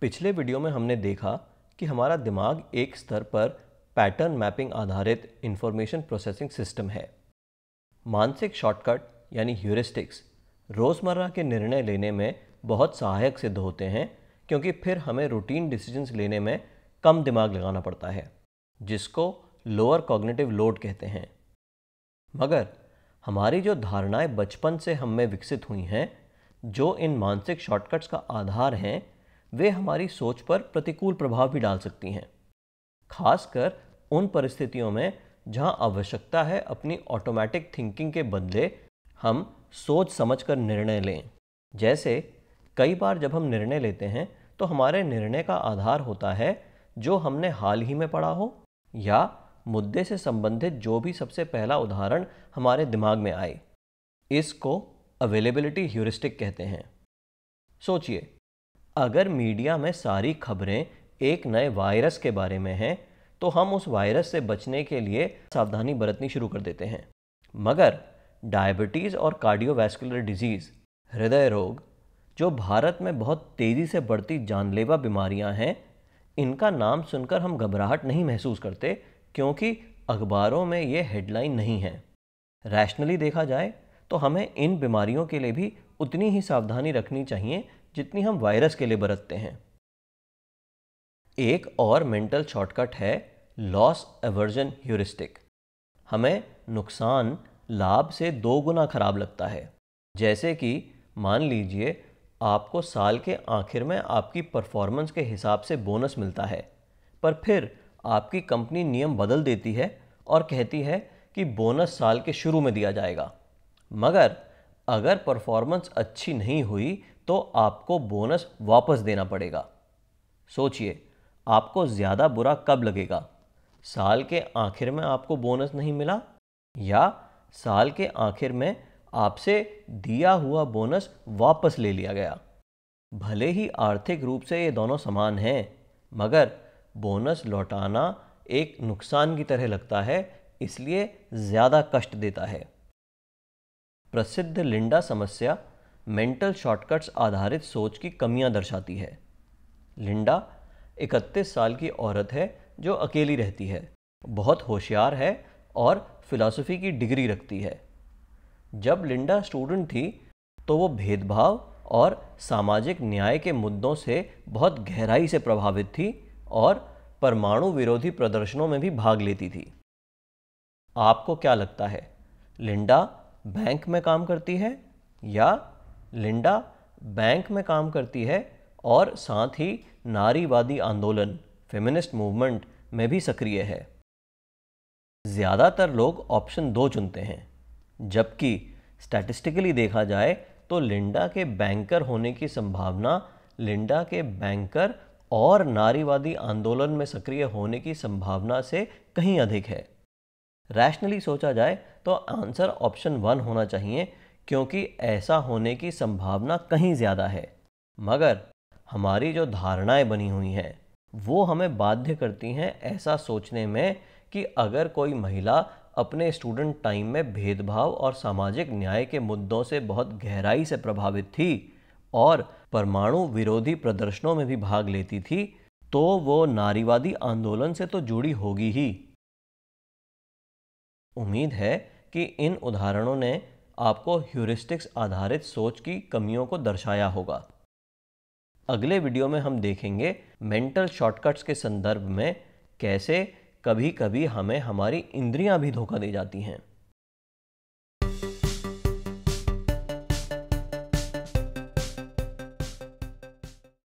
पिछले वीडियो में हमने देखा कि हमारा दिमाग एक स्तर पर पैटर्न मैपिंग आधारित इंफॉर्मेशन प्रोसेसिंग सिस्टम है मानसिक शॉर्टकट यानी ह्यूरिस्टिक्स रोज़मर्रा के निर्णय लेने में बहुत सहायक सिद्ध होते हैं क्योंकि फिर हमें रूटीन डिसीजंस लेने में कम दिमाग लगाना पड़ता है जिसको लोअर कॉग्निटिव लोड कहते हैं मगर हमारी जो धारणाएं बचपन से हम में विकसित हुई हैं जो इन मानसिक शॉर्टकट्स का आधार हैं वे हमारी सोच पर प्रतिकूल प्रभाव भी डाल सकती हैं खासकर उन परिस्थितियों में जहां आवश्यकता है अपनी ऑटोमेटिक थिंकिंग के बदले हम सोच समझ कर निर्णय लें जैसे कई बार जब हम निर्णय लेते हैं तो हमारे निर्णय का आधार होता है जो हमने हाल ही में पढ़ा हो या मुद्दे से संबंधित जो भी सबसे पहला उदाहरण हमारे दिमाग में आए इसको अवेलेबिलिटी ह्यूरिस्टिक कहते हैं सोचिए अगर मीडिया में सारी खबरें एक नए वायरस के बारे में हैं तो हम उस वायरस से बचने के लिए सावधानी बरतनी शुरू कर देते हैं मगर डायबिटीज़ और कार्डियोवैस्कुलर डिजीज़ हृदय रोग जो भारत में बहुत तेज़ी से बढ़ती जानलेवा बीमारियां हैं इनका नाम सुनकर हम घबराहट नहीं महसूस करते क्योंकि अखबारों में ये हेडलाइन नहीं है रैशनली देखा जाए तो हमें इन बीमारियों के लिए भी उतनी ही सावधानी रखनी चाहिए जितनी हम वायरस के लिए बरतते हैं एक और मेंटल शॉर्टकट है लॉस एवर्जन ह्यूरिस्टिक हमें नुकसान लाभ से दो गुना खराब लगता है जैसे कि मान लीजिए आपको साल के आखिर में आपकी परफॉर्मेंस के हिसाब से बोनस मिलता है पर फिर आपकी कंपनी नियम बदल देती है और कहती है कि बोनस साल के शुरू में दिया जाएगा मगर अगर परफॉर्मेंस अच्छी नहीं हुई तो आपको बोनस वापस देना पड़ेगा सोचिए आपको ज़्यादा बुरा कब लगेगा साल के आखिर में आपको बोनस नहीं मिला या साल के आखिर में आपसे दिया हुआ बोनस वापस ले लिया गया भले ही आर्थिक रूप से ये दोनों समान हैं मगर बोनस लौटाना एक नुकसान की तरह लगता है इसलिए ज़्यादा कष्ट देता है प्रसिद्ध लिंडा समस्या मेंटल शॉर्टकट्स आधारित सोच की कमियां दर्शाती है लिंडा 31 साल की औरत है जो अकेली रहती है बहुत होशियार है और फिलॉसफी की डिग्री रखती है जब लिंडा स्टूडेंट थी तो वो भेदभाव और सामाजिक न्याय के मुद्दों से बहुत गहराई से प्रभावित थी और परमाणु विरोधी प्रदर्शनों में भी भाग लेती थी आपको क्या लगता है लिंडा बैंक में काम करती है या लिंडा बैंक में काम करती है और साथ ही नारीवादी आंदोलन फेमिनिस्ट मूवमेंट में भी सक्रिय है ज़्यादातर लोग ऑप्शन दो चुनते हैं जबकि स्टैटिस्टिकली देखा जाए तो लिंडा के बैंकर होने की संभावना लिंडा के बैंकर और नारीवादी आंदोलन में सक्रिय होने की संभावना से कहीं अधिक है रैशनली सोचा जाए तो आंसर ऑप्शन वन होना चाहिए क्योंकि ऐसा होने की संभावना कहीं ज़्यादा है मगर हमारी जो धारणाएं बनी हुई हैं वो हमें बाध्य करती हैं ऐसा सोचने में कि अगर कोई महिला अपने स्टूडेंट टाइम में भेदभाव और सामाजिक न्याय के मुद्दों से बहुत गहराई से प्रभावित थी और परमाणु विरोधी प्रदर्शनों में भी भाग लेती थी तो वो नारीवादी आंदोलन से तो जुड़ी होगी ही उम्मीद है कि इन उदाहरणों ने आपको ह्यूरिस्टिक्स आधारित सोच की कमियों को दर्शाया होगा अगले वीडियो में हम देखेंगे मेंटल शॉर्टकट्स के संदर्भ में कैसे कभी कभी हमें हमारी इंद्रियां भी धोखा दे जाती हैं